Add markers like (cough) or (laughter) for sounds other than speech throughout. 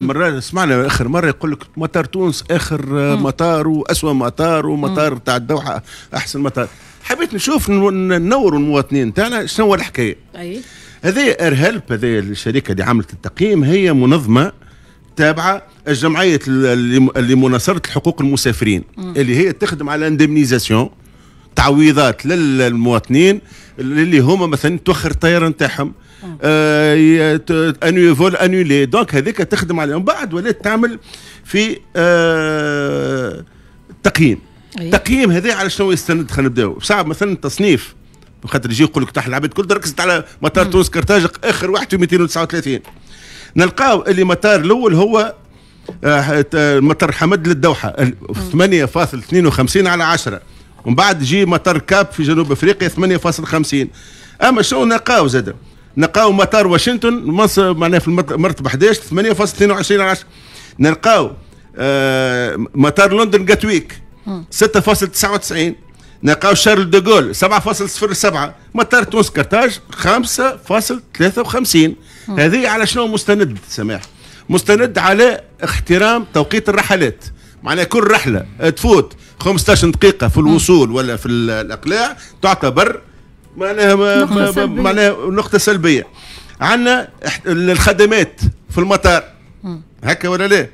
مرات سمعنا اخر مره يقول لك مطار تونس اخر آه، مم. مطار واسوأ مطار ومطار تاع الدوحه احسن مطار حبيت نشوف ننور المواطنين تاعنا شنو هو الحكايه اي اير هيلب هذه الشركه اللي عملت التقييم هي منظمه تابعه الجمعيه لمناصره حقوق المسافرين مم. اللي هي تخدم على اندمنيزاسيون تعويضات للمواطنين اللي هما مثلا توخر الطياره نتاعهم انو فول انولي دونك هذيك تخدم عليهم بعد ولات تعمل في آه، تقييم التقييم هذا على شنو يستند خلينا نبداو صعب مثلا التصنيف خاطر يجي يقول لك تحت العباد كل ركزت على مطار تونس كرتاج اخر واحد في 239 نلقاو اللي مطار الاول هو آه، مطار حمد للدوحه 8.52 على 10 ومن بعد يجي مطار كاب في جنوب افريقيا 8.50 اما شنو نلقاو زاد نلقاو مطار واشنطن معناها في المرتبه 11 8.22 على 10 نلقاو آه مطار لندن جاتويك 6.99 نلقاو شارل دوغول 7.07 مطار تونس كرتاج 5.53 هذه على شنو مستند سماح مستند على احترام توقيت الرحلات معناها كل رحله تفوت 15 دقيقه في الوصول ولا في الاقلاع تعتبر معناها ما معناها نقطة سلبية عندنا الخدمات في المطار هكا ولا لا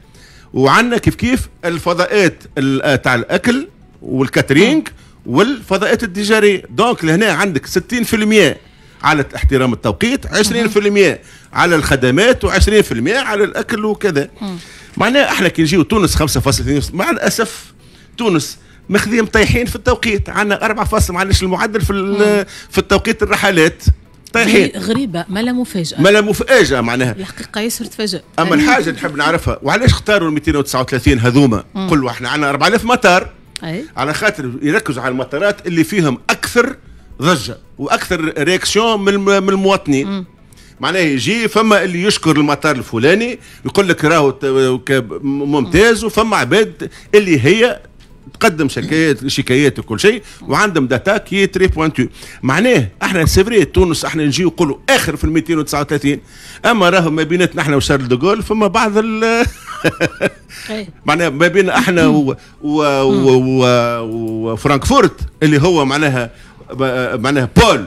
وعندنا كيف كيف الفضاءات آه، تاع الاكل والكاترينج والفضاءات التجارية دونك لهنا عندك 60% على احترام التوقيت 20% على الخدمات و20% على الاكل وكذا معناها احنا كي نجيو تونس 5.2 مع الاسف تونس مخذين طايحين في التوقيت عندنا أربع فاصل معلش المعدل في في التوقيت الرحلات طايحين غريبه ما لا مفاجاه ما لا مفاجاه معناها الحقيقه ياسر تفاجأ اما الحاجه نحب نعرفها وعلاش اختاروا 239 هذوما قلوا احنا عندنا 4000 مطار أي. على خاطر يركزوا على المطارات اللي فيهم اكثر ضجه واكثر رياكسيون من من المواطنين معناها يجي فما اللي يشكر المطار الفلاني يقول لك راهو ممتاز وفما عباد اللي هي تقدم شكايات شكايات وكل شيء وعندهم داتا كي تري بوانتو معناه احنا سيفري تونس احنا نجي نقولوا اخر في ال 239 اما راهو ما بيناتنا احنا وشارل دوغول فما بعض ال إيه. (laughs) معناها ما بين احنا وفرانكفورت اللي هو معناها معناها بول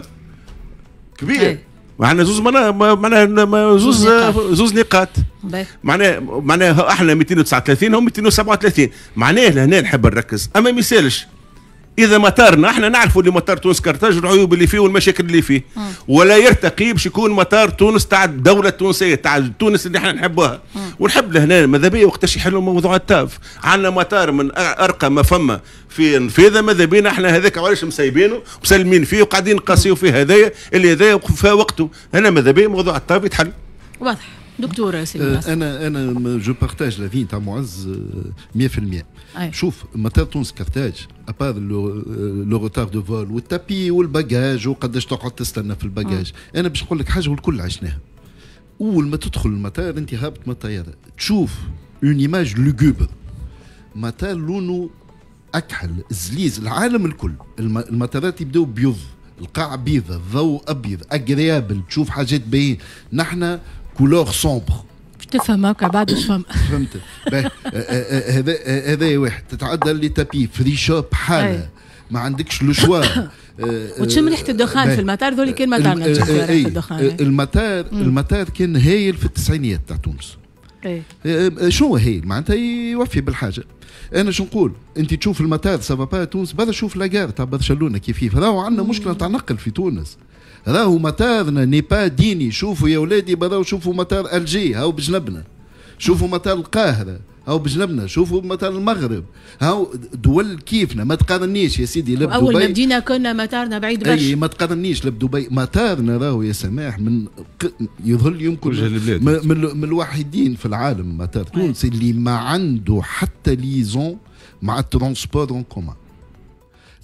كبير إيه. معناها زوز معناها زوز زوز نقاط معناه معناه احنا 239 هم 237 معناه لهنا نحب نركز اما ما يسالش اذا مطارنا احنا نعرفوا اللي مطار تونس كارتاج العيوب اللي فيه والمشاكل اللي فيه م. ولا يرتقي باش يكون مطار تونس تاع الدوله التونسيه تاع تونس اللي احنا نحبوها م. ونحب لهنا ماذا بيا وقتاش يحلوا موضوع التاف عندنا مطار من ارقى ما فما في نفيذه ماذا بينا احنا هذاك علاش مسيبينه مسلمين فيه وقاعدين نقاسيو فيه هذايا اللي هذايا في وقته انا ماذا بيا موضوع التاف يتحل واضح دكتوره أه، سيدي انا انا جو بارتاج لافي تاع معز 100% شوف مطار تونس كارتاج ابار لو روتار دو فول والتابي والباجاج وقداش تقعد تستنى في الباجاج أه. انا باش نقول لك حاجه والكل عشناها اول ما تدخل المطار انت هابط من الطياره تشوف اون ايماج لوغوبر مطار لونه اكحل زليز العالم الكل المطارات يبداو بيض القاع بيضة الضوء أبيض أجريابل تشوف حاجات باين نحن كولور سومبر باش تفهمك بعد باش فهمت هذا هذا واحد تتعدى لي تابي فري شوب حاله ما عندكش لو شوا (coughs) آه، وتشم آه، ريحه الدخان في المطار ذولي كان مطارنا تشم آه، ريحه الدخان إيه. المطار المطار كان هايل في التسعينيات تاع تونس إيه. شنو هايل معناتها يوفي بالحاجه انا شو نقول انت تشوف المطار سافا با تونس برا شوف لاكار تاع برشلونه كيف كيف راهو عندنا مشكله تاع نقل في تونس راهو مطارنا نيبا ديني شوفوا يا ولادي براو شوفوا مطار الجي هاو بجنبنا شوفوا مطار القاهره هاو بجنبنا شوفوا مطار المغرب هاو دول كيفنا ما تقارنيش يا سيدي لبدبي اول ما مدينة كنا مطارنا بعيد برشا اي ما تقارنيش دبي مطارنا راهو يا سماح من يظل يمكن من, من, من الوحيدين في العالم مطار تونس اللي ما عنده حتى ليزون مع الترونسبور اون كومان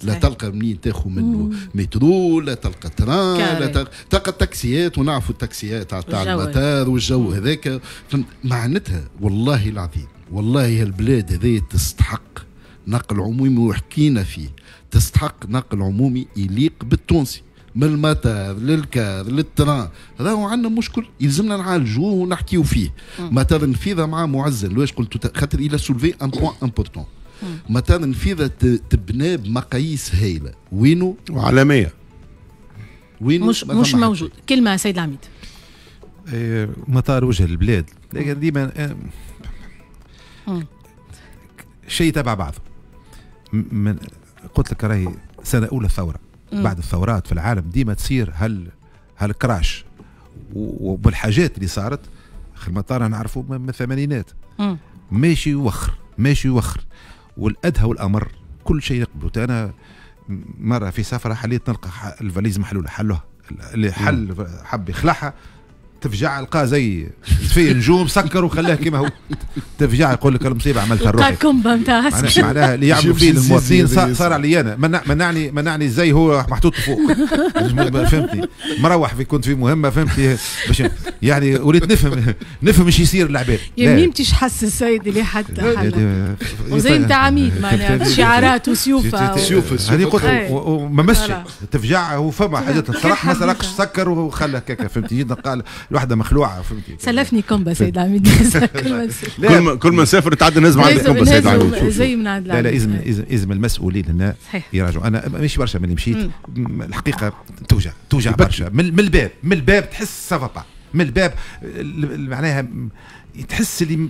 لا تلقى منين تاخذ منه مترو لا تلقى تران لا تلقى, تاكسيات ونعرفوا التاكسيات تاع المطار والجو هذاك معناتها والله العظيم والله هالبلاد هذه تستحق نقل عمومي وحكينا فيه تستحق نقل عمومي يليق بالتونسي من المطار للكار للتران راهو عندنا مشكل يلزمنا نعالجوه ونحكيو فيه مطار نفيضه نفيذه مع معزل واش قلت خاطر الى سولفي ان بوان امبورتون معناتها النفيذه تبنى بمقاييس هايله وينو وعالميه وينو مش مش موجود كلمه سيد العميد ايه مطار وجه البلاد لكن ديما إيه، شيء تبع بعضه من قلت لك راهي سنه اولى ثوره بعد الثورات في العالم ديما تصير هال هالكراش وبالحاجات اللي صارت المطار نعرفه من الثمانينات ماشي وخر ماشي وخر والادهى والامر كل شيء يقبل انا مره في سفره حليت نلقى الفاليز محلوله حلوها اللي حل حب يخلعها تفجع لقاه زي فيه نجوم سكر وخلاه كما هو تفجع يقول لك المصيبه عملتها روحي كومبا نتاع معناها اللي يعملوا فيه المواطنين صار علي انا منع منعني منعني زي هو محطوط فوق فهمتني مروح في كنت في مهمه فهمتني باش يعني وليت نفهم نفهم ايش يصير للعباد يا ميمتي حس السيد اللي حتى وزي نتاع عميد معناها شعارات وسيوفه سيوفه هذه قلت وما مسش تفجع وفما حاجات صراحه ما سرقش سكر وخلى هكاك فهمتي قال الوحده مخلوعه فهمتي سلفني كومبا سيد العميد (laughs) كل ما كل ما نسافر تعدى لازم عندك كومبا سيد العميد زي من عند لا لا لازم لازم المسؤولين هنا يراجعوا انا ماشي برشا من مشيت الحقيقه توجع توجع برشا من الباب من الباب تحس سافا من الباب معناها تحس اللي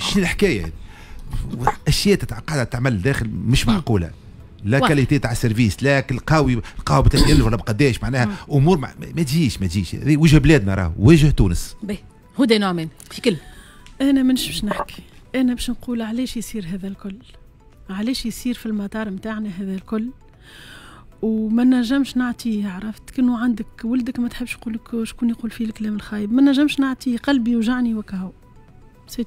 شنو الحكايه اشياء تتعقد تعمل داخل مش معقوله لا كاليتي تاع السيرفيس لا القاوي القهوه ب ولا بقداش معناها امور ما, ما تجيش ما تجيش وجه بلادنا راه وجه تونس باهي هدى نعمان في كل انا منش باش نحكي انا باش نقول علاش يصير هذا الكل علاش يصير في المطار نتاعنا هذا الكل وما نجمش نعطيه عرفت كانه عندك ولدك ما تحبش يقول لك شكون يقول فيه الكلام الخايب ما نجمش نعطيه قلبي يوجعني وكهو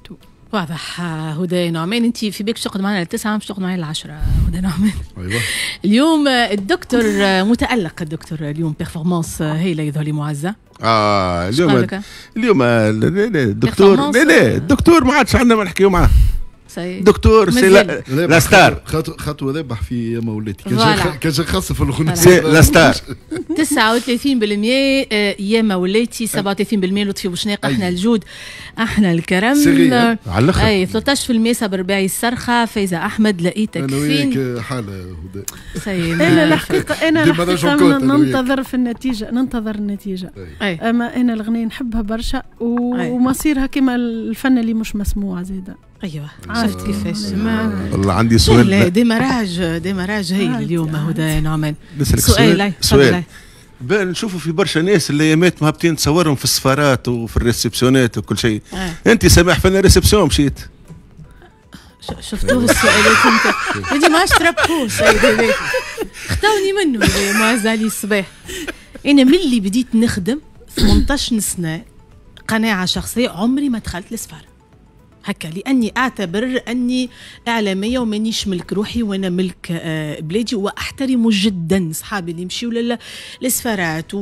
تو واضح آه، هدى نعمان انت في بالك تقعد معنا للتسعه مش تقعد معنا للعشره هدى نعمان ايوه اليوم آه، الدكتور آه، متالق الدكتور اليوم بيرفورمانس اللي يظهر لي معزه اه اليوم اليوم الدكتور لا لا الدكتور ما عادش عندنا ما نحكيو معاه دكتور سي لا, لا ستار خاطر خاطر ذبح في ما ولاتي كان خاص في الاغنيه سي لا ستار 39% آه، يا ولاتي 37% لطفي بوشناق احنا الجود احنا الكرم على الاخر اي 13% صبر باعي الصرخه فايزه احمد لقيتك انا وياك حاله (laughs) انا الحقيقه انا ننتظر في النتيجه ننتظر النتيجه اما انا الغنية نحبها برشا ومصيرها كما الفن اللي مش مسموع زاده ايوه عرفت آه. كيفاش آه. والله عندي سؤال لا ديماراج ديماراج هي آه. اليوم هدى نعمان سؤال سؤال نشوفوا في برشا ناس الايامات مهبطين تصورهم في السفارات وفي الريسبسيونات وكل شيء آه. انت سامح فينا ريسبسيون مشيت شفتوه السؤالات انت انت ما تربحوش اختوني منه معز علي الصباح انا ملي بديت نخدم 18 سنه قناعه شخصيه عمري ما دخلت السفاره هكا لاني اعتبر اني اعلاميه ومانيش ملك روحي وانا ملك آه، بلادي واحترم جدا صحابي اللي يمشيو للسفارات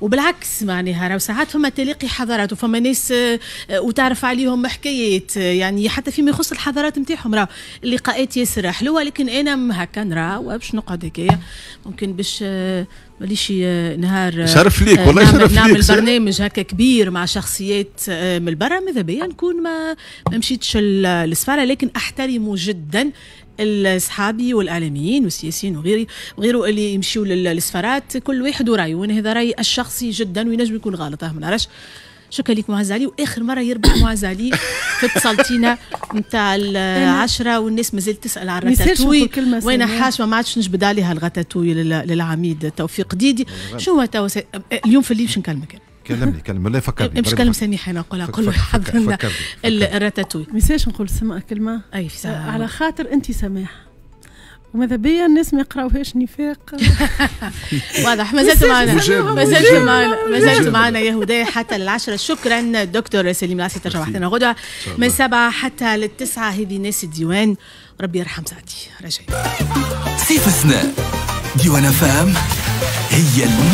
وبالعكس معناها راه ساعات فما تلاقي حضارات وفما ناس آه، وتعرف عليهم حكايات آه، يعني حتى فيما يخص الحضارات نتاعهم راه اللقاءات ياسر حلوه لكن انا هكا نرى باش نقعد هكايا ممكن باش ماليش آه، نهار آه، شرف ليك والله نعمل ليك نعمل برنامج هكا كبير مع شخصيات آه، من برا ماذا بيا نكون ما ما مشيتش للسفاره لكن احترمه جدا الصحابي والاعلاميين والسياسيين وغيري وغيره اللي يمشيوا للسفارات كل واحد ورايه وانا هذا رايي الشخصي جدا وينجم يكون غلط ما نعرفش شكرا لك معزالي واخر مره يربح معزالي في اتصالتينا نتاع العشرة والناس مازالت تسال على الراتاتوي وانا حاشمه ما عادش نجبد عليها الغاتاتوي للعميد توفيق ديدي شو هو اليوم في الليل باش نكلمك كلمني كلمني لا فكرني إيه، مش كلم سميح انا نقولها كل حضرنا الراتاتوي ما نقول سمع كلمه اي في ساعه على خاطر انت سماح وماذا بيا الناس ما يقراوهاش نفاق (laughs) واضح مازلت معنا مازلت معنا مازلت معنا يا يهودية حتى للعشرة شكرا دكتور سليم العسي ترجع معنا غدوة من سبعة حتى للتسعة هذه ناس الديوان ربي يرحم سعدي رجاء سيف اثنان ديوان فام هي الم...